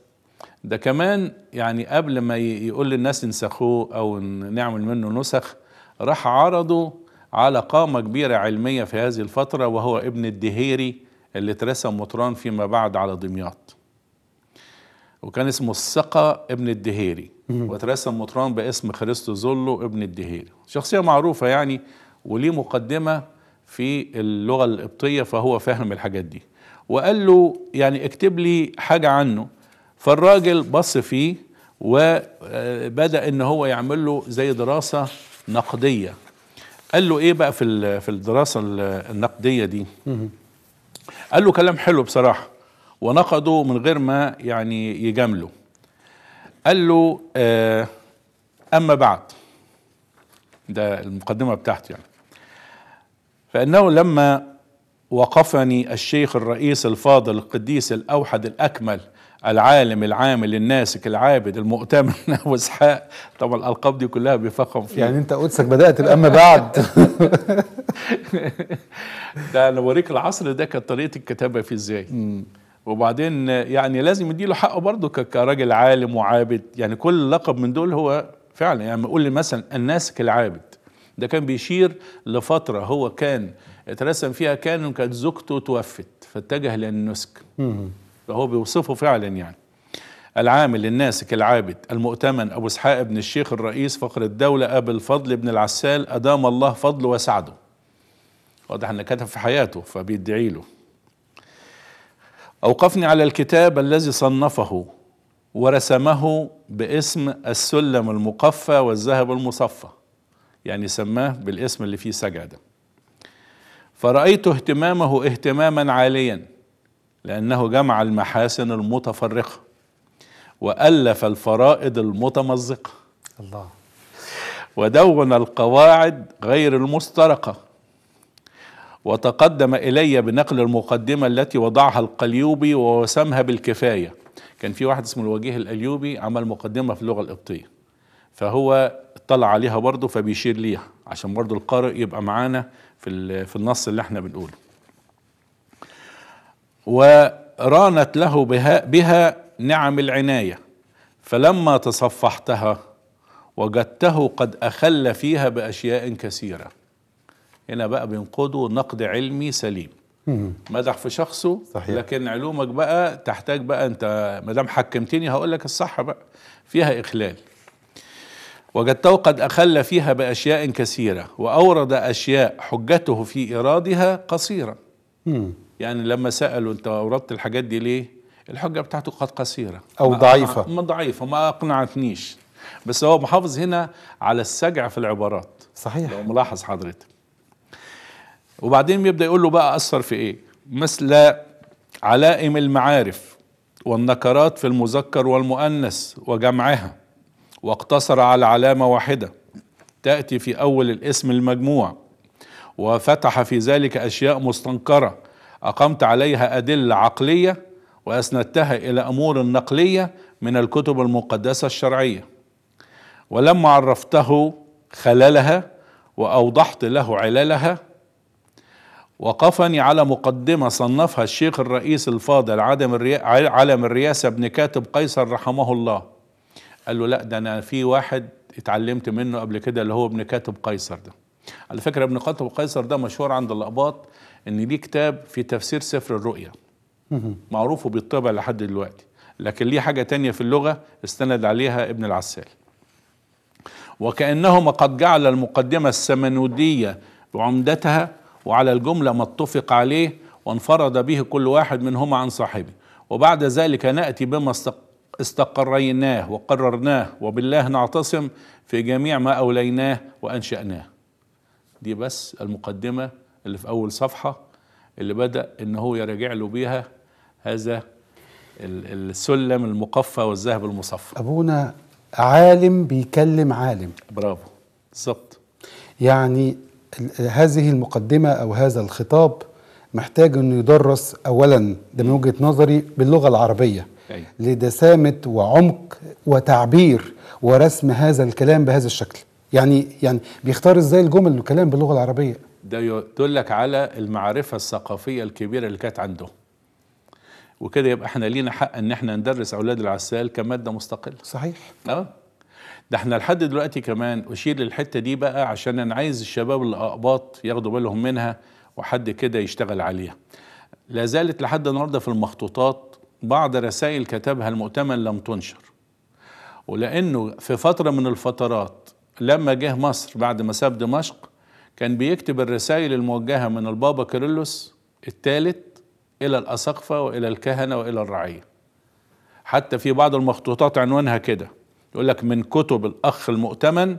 ده كمان يعني قبل ما يقول للناس انسخوه او نعمل منه نسخ راح عرضه على قامة كبيرة علمية في هذه الفترة وهو ابن الدهيري اللي اترسم مطران فيما بعد على دمياط وكان اسمه الثقة ابن الدهيري واترسم مطران باسم خريستو زولو ابن الدهيري شخصية معروفة يعني وليه مقدمة في اللغة القبطية فهو فاهم الحاجات دي وقال له يعني اكتب لي حاجة عنه فالراجل بص فيه وبدأ ان هو يعمل له زي دراسة نقدية قال له ايه بقى في في الدراسة النقدية دي قال له كلام حلو بصراحة ونقده من غير ما يعني يجامله قال له آه أما بعد ده المقدمة بتاعته يعني فإنه لما وقفني الشيخ الرئيس الفاضل القديس الأوحد الأكمل العالم العامل الناسك العابد المؤتمن أبو إسحاق طبعا الألقاب دي كلها بيفخم فيها يعني أنت قدسك بدأت الأما بعد ده أنا بوريك العصر ده كانت طريقة الكتابة فيه إزاي وبعدين يعني لازم يديله حقه برضه كراجل عالم وعابد يعني كل لقب من دول هو فعلا يعني لما اقول مثلا الناسك العابد ده كان بيشير لفتره هو كان اترسم فيها كان كانت زوجته توفت فاتجه للنسك فهو بيوصفه فعلا يعني العامل الناسك العابد المؤتمن أبو اسحاق بن الشيخ الرئيس فقر الدولة أبو الفضل بن العسال أدام الله فضله وسعده واضح أن كتب في حياته فبيدعي له أوقفني على الكتاب الذي صنفه ورسمه باسم السلم المقفى والذهب المصفى يعني سماه بالاسم اللي فيه ده فرأيت اهتمامه اهتماما عاليا لأنه جمع المحاسن المتفرقة وألف الفرائض المتمزقة الله ودون القواعد غير المسترقة وتقدم إلي بنقل المقدمة التي وضعها القليوبي ووسمها بالكفاية كان في واحد اسمه الوجيه الايوبي عمل مقدمة في اللغة القبطية فهو اطلع عليها برضه فبيشير ليها عشان برضه القارئ يبقى معانا في, في النص اللي احنا بنقوله ورانت له بها, بها نعم العناية فلما تصفحتها وجدته قد أخل فيها بأشياء كثيرة هنا بقى بينقده نقد علمي سليم مدح في شخصه صحيح. لكن علومك بقى تحتاج بقى انت ما دام حكمتني هقول لك الصح بقى فيها اخلال وجدته قد اخل فيها باشياء كثيره واورد اشياء حجته في ايرادها قصيره يعني لما سالوا انت اوردت الحاجات دي ليه الحجه بتاعته قد قصيره او ما ضعيفه ما ضعيفه ما اقنعتنيش بس هو محافظ هنا على السجع في العبارات صحيح لو ملاحظ حضرتك وبعدين بيبدا يقول له بقى اثر في ايه مثل علائم المعارف والنكرات في المذكر والمؤنث وجمعها واقتصر على علامه واحده تاتي في اول الاسم المجموع وفتح في ذلك اشياء مستنكره اقمت عليها ادله عقليه واسندتها الى امور نقليه من الكتب المقدسه الشرعيه ولما عرفته خللها واوضحت له عللها وقفني على مقدمة صنفها الشيخ الرئيس الفاضل عدم الريا... علم الرئاسة ابن كاتب قيصر رحمه الله قال له لا ده أنا في واحد اتعلمت منه قبل كده اللي هو ابن كاتب قيصر ده على فكرة ابن كاتب قيصر ده مشهور عند الأقباط إن ليه كتاب في تفسير سفر الرؤيا معروف وبيطبع لحد دلوقتي لكن ليه حاجة تانية في اللغة استند عليها ابن العسال وكأنهما قد جعل المقدمة السمنودية بعمدتها وعلى الجملة ما اتفق عليه وانفرد به كل واحد منهما عن صاحبه وبعد ذلك نأتي بما استقريناه وقررناه وبالله نعتصم في جميع ما أوليناه وأنشأناه دي بس المقدمة اللي في أول صفحة اللي بدأ إن هو يراجع له بيها هذا السلم المقفى والذهب المصفى أبونا عالم بيكلم عالم برافو بالظبط يعني هذه المقدمة أو هذا الخطاب محتاج أنه يدرس أولا ده من وجهة نظري باللغة العربية أيوة. لدسامة وعمق وتعبير ورسم هذا الكلام بهذا الشكل يعني يعني بيختار ازاي الجمل والكلام باللغة العربية ده يدلك على المعرفة الثقافية الكبيرة اللي كانت عنده وكده يبقى احنا لينا حق ان احنا ندرس اولاد العسال كماده مستقله صحيح اه ده احنا لحد دلوقتي كمان اشير للحته دي بقى عشان انا عايز الشباب الاقباط ياخدوا بالهم منها وحد كده يشتغل عليها لا زالت لحد النهارده في المخطوطات بعض رسائل كتبها المؤتمن لم تنشر ولانه في فتره من الفترات لما جه مصر بعد ما ساب دمشق كان بيكتب الرسائل الموجهه من البابا كيرلس الثالث الى الاسقفه والى الكهنه والى الرعيه حتى في بعض المخطوطات عنوانها كده يقول لك من كتب الأخ المؤتمن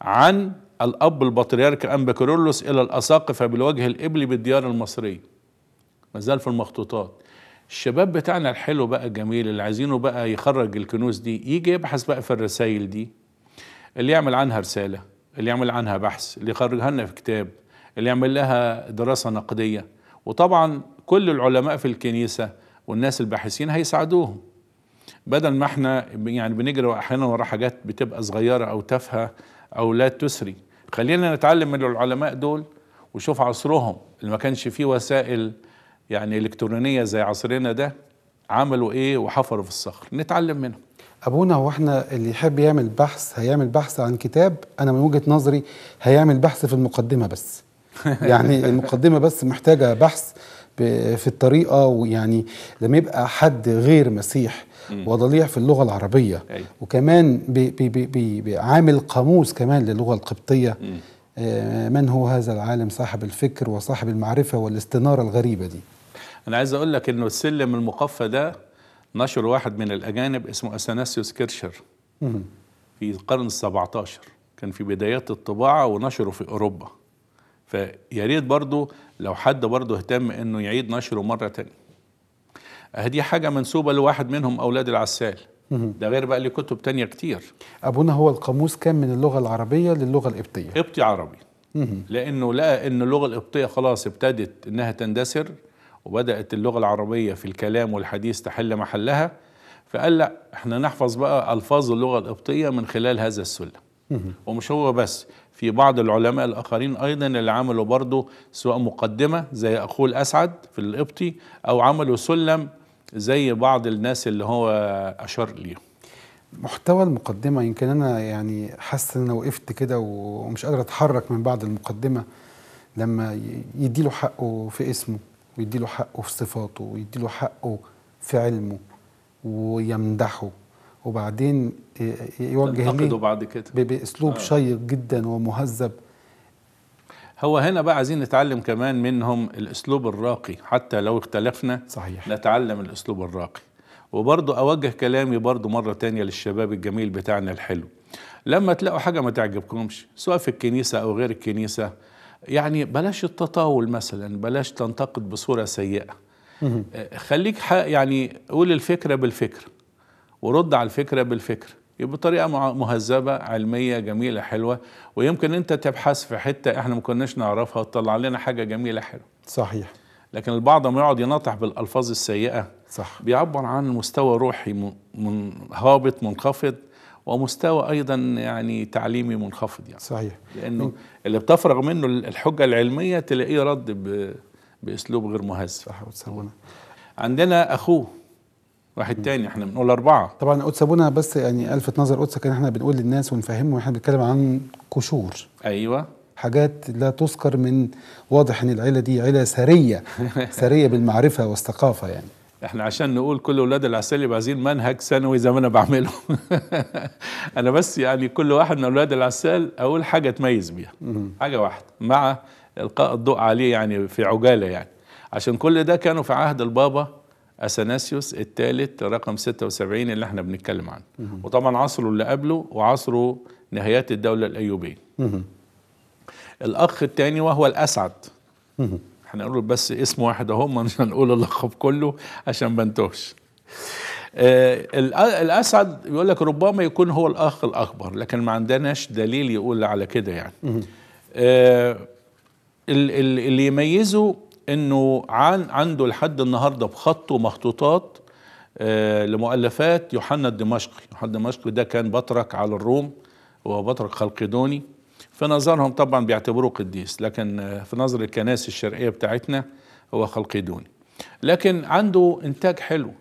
عن الأب البطريرك أمبكرولوس إلى الأساقفة بالوجه الإبلي بالديار المصرية مازال في المخطوطات الشباب بتاعنا الحلو بقى الجميل اللي عايزينه بقى يخرج الكنوز دي يجي يبحث بقى في الرسائل دي اللي يعمل عنها رسالة اللي يعمل عنها بحث اللي يخرجها لنا في كتاب اللي يعمل لها دراسة نقدية وطبعا كل العلماء في الكنيسة والناس الباحثين هيساعدوهم بدل ما احنا يعني بنجري احيانا ورا حاجات بتبقى صغيره او تافهه او لا تسري خلينا نتعلم من العلماء دول وشوف عصرهم اللي ما كانش فيه وسائل يعني الكترونيه زي عصرنا ده عملوا ايه وحفروا في الصخر نتعلم منهم ابونا هو احنا اللي يحب يعمل بحث هيعمل بحث عن كتاب انا من وجهه نظري هيعمل بحث في المقدمه بس يعني المقدمه بس محتاجه بحث في الطريقه ويعني لما يبقى حد غير مسيح وضليع في اللغه العربيه وكمان بعامل قاموس كمان للغه القبطيه آه، من هو هذا العالم صاحب الفكر وصاحب المعرفه والاستناره الغريبه دي انا عايز اقول لك انه السلم المقفى ده نشر واحد من الاجانب اسمه اثناسيوس كيرشر في القرن ال17 كان في بدايات الطباعه ونشره في اوروبا فيا ريت برضه لو حد برضه اهتم انه يعيد نشره مره تانية هدي حاجة منسوبة لواحد منهم أولاد العسال ده غير بقى اللي كتب تانية كتير أبونا هو القاموس كان من اللغة العربية للغة القبطية قبطي عربي لأنه لقى أن اللغة القبطية خلاص ابتدت أنها تندثر وبدأت اللغة العربية في الكلام والحديث تحل محلها فقال لا احنا نحفظ بقى ألفاظ اللغة القبطية من خلال هذا السلم ومش هو بس في بعض العلماء الآخرين أيضا اللي عملوا برضه سواء مقدمة زي أخوه الأسعد في القبطي أو عملوا سلم زي بعض الناس اللي هو اشار ليهم محتوى المقدمه يمكن انا يعني حاسس ان انا وقفت كده ومش قادر اتحرك من بعد المقدمه لما يدي له حقه في اسمه ويدي له حقه في صفاته ويدي له حقه في علمه ويمدحه وبعدين يوجه ليه بعد كده باسلوب آه. شيق جدا ومهذب هو هنا بقى عايزين نتعلم كمان منهم الاسلوب الراقي حتى لو اختلفنا صحيح نتعلم الاسلوب الراقي وبرضه اوجه كلامي برضه مره تانية للشباب الجميل بتاعنا الحلو لما تلاقوا حاجه ما تعجبكمش سواء في الكنيسه او غير الكنيسه يعني بلاش التطاول مثلا بلاش تنتقد بصوره سيئه آه، خليك يعني قول الفكره بالفكره ورد على الفكره بالفكره بطريقه مهذبه علميه جميله حلوه ويمكن انت تبحث في حته احنا ما كناش نعرفها وتطلع لنا حاجه جميله حلوه صحيح لكن البعض ما يقعد ينطح بالالفاظ السيئه صح بيعبر عن مستوى روحي من هابط منخفض ومستوى ايضا يعني تعليمي منخفض يعني صحيح لانه اللي بتفرغ منه الحجه العلميه تلاقيه رد باسلوب غير مهذب صح عندنا اخوه واحد تاني احنا بنقول اربعه طبعا قدس ابونا بس يعني الفت نظر قدس كان احنا بنقول للناس ونفهمهم احنا بنتكلم عن قشور ايوه حاجات لا تذكر من واضح ان العيله دي عيله ثريه ثريه بالمعرفه والثقافه يعني احنا عشان نقول كل اولاد العسل يبقى عايزين منهج ثانوي زي ما انا بعمله انا بس يعني كل واحد من اولاد العسال اقول حاجه تميز بيها حاجه واحده مع القاء الضوء عليه يعني في عجاله يعني عشان كل ده كانوا في عهد البابا اثناسيوس الثالث رقم 76 اللي احنا بنتكلم عنه وطبعا عصره اللي قبله وعصره نهايات الدوله الايوبيه الاخ الثاني وهو الاسعد احنا هنقول بس اسم واحد اهو مش هنقول اللقب كله عشان ما آه الاسعد بيقول لك ربما يكون هو الاخ الاكبر لكن ما عندناش دليل يقول على كده يعني آه اللي يميزه انه عن عنده لحد النهارده بخطه مخطوطات آه، لمؤلفات يوحنا الدمشقي يوحنا الدمشقي ده كان بطرك على الروم وبطرك بطرك في نظرهم طبعا بيعتبروه قديس لكن آه، في نظر الكنائس الشرقيه بتاعتنا هو خلقيدوني. لكن عنده انتاج حلو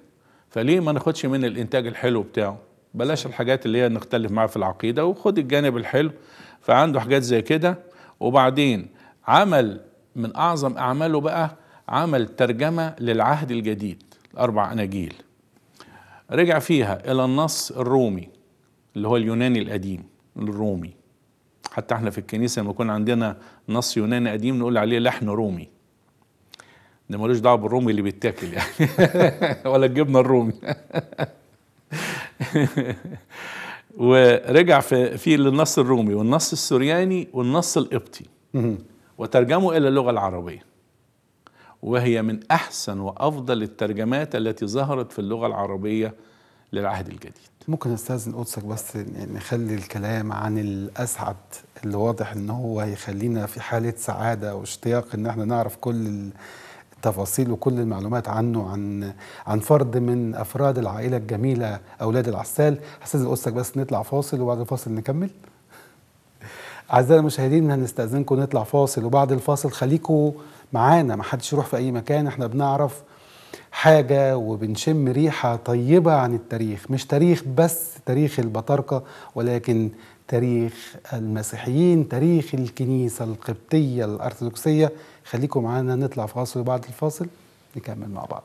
فليه ما ناخدش من الانتاج الحلو بتاعه بلاش الحاجات اللي هي نختلف معاها في العقيده وخد الجانب الحلو فعنده حاجات زي كده وبعدين عمل من أعظم أعماله بقى عمل ترجمة للعهد الجديد الأربع أناجيل رجع فيها إلى النص الرومي اللي هو اليوناني القديم الرومي حتى احنا في الكنيسة لما يكون عندنا نص يوناني قديم نقول عليه لحن رومي ده ملوش دعوه بالرومي اللي بيتاكل يعني ولا الجبنه الرومي ورجع في, في للنص الرومي والنص السورياني والنص القبطي وترجمه إلى اللغة العربية وهي من أحسن وأفضل الترجمات التي ظهرت في اللغة العربية للعهد الجديد ممكن استاذن قدسك بس نخلي الكلام عن الاسعد اللي واضح ان هو هيخلينا في حاله سعاده واشتياق ان احنا نعرف كل التفاصيل وكل المعلومات عنه عن عن فرد من افراد العائله الجميله اولاد العسال استاذن قدسك بس نطلع فاصل وبعد الفاصل نكمل اعزائي المشاهدين هنستاذنكم نطلع فاصل وبعد الفاصل خليكم معانا ما حدش يروح في اي مكان احنا بنعرف حاجة وبنشم ريحة طيبة عن التاريخ مش تاريخ بس تاريخ البطاركة ولكن تاريخ المسيحيين تاريخ الكنيسة القبطية الأرثوذكسية خليكم معانا نطلع فاصل وبعد الفاصل نكمل مع بعض